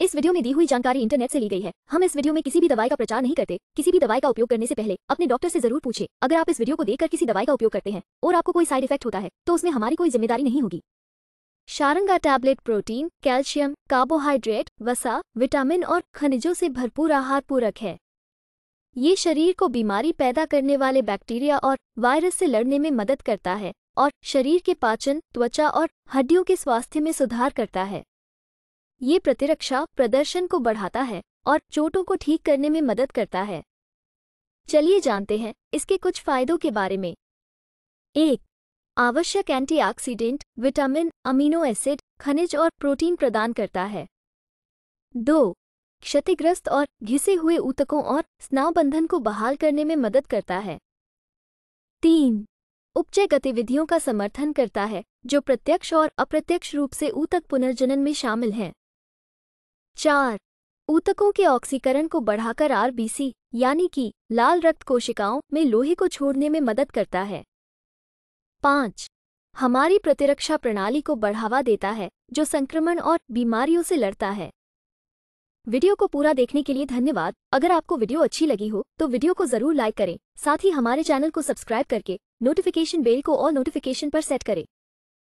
इस वीडियो में दी हुई जानकारी इंटरनेट से ली गई है हम इस वीडियो में किसी भी दवाई का प्रचार नहीं करते किसी भी दवाई का उपयोग करने से पहले अपने डॉक्टर से जरूर पूछे अगर आप इस वीडियो को देखकर किसी दवाई का उपयोग करते हैं और आपको कोई साइड इफेक्ट होता है तो उसमें हमारी कोई जिम्मेदारी नहीं होगी Sharanga tablet protein calcium carbohydrate वसा विटामिन और खनिजों से भरपूर आहार पूरक है ये शरीर को बीमारी पैदा करने वाले बैक्टीरिया और वायरस से लड़ने में मदद करता है और शरीर के पाचन त्वचा और हड्डियों के स्वास्थ्य में सुधार करता है ये प्रतिरक्षा प्रदर्शन को बढ़ाता है और चोटों को ठीक करने में मदद करता है चलिए जानते हैं इसके कुछ फायदों के बारे में एक आवश्यक एंटीऑक्सीडेंट, विटामिन अमीनो एसिड खनिज और प्रोटीन प्रदान करता है दो क्षतिग्रस्त और घिसे हुए ऊतकों और स्नावबंधन को बहाल करने में मदद करता है तीन उपचय गतिविधियों का समर्थन करता है जो प्रत्यक्ष और अप्रत्यक्ष रूप से ऊतक पुनर्जनन में शामिल हैं चार ऊतकों के ऑक्सीकरण को बढ़ाकर आरबीसी यानी कि लाल रक्त कोशिकाओं में लोहे को छोड़ने में मदद करता है पाँच हमारी प्रतिरक्षा प्रणाली को बढ़ावा देता है जो संक्रमण और बीमारियों से लड़ता है वीडियो को पूरा देखने के लिए धन्यवाद अगर आपको वीडियो अच्छी लगी हो तो वीडियो को जरूर लाइक करें साथ ही हमारे चैनल को सब्सक्राइब करके नोटिफिकेशन बेल को और नोटिफिकेशन पर सेट करें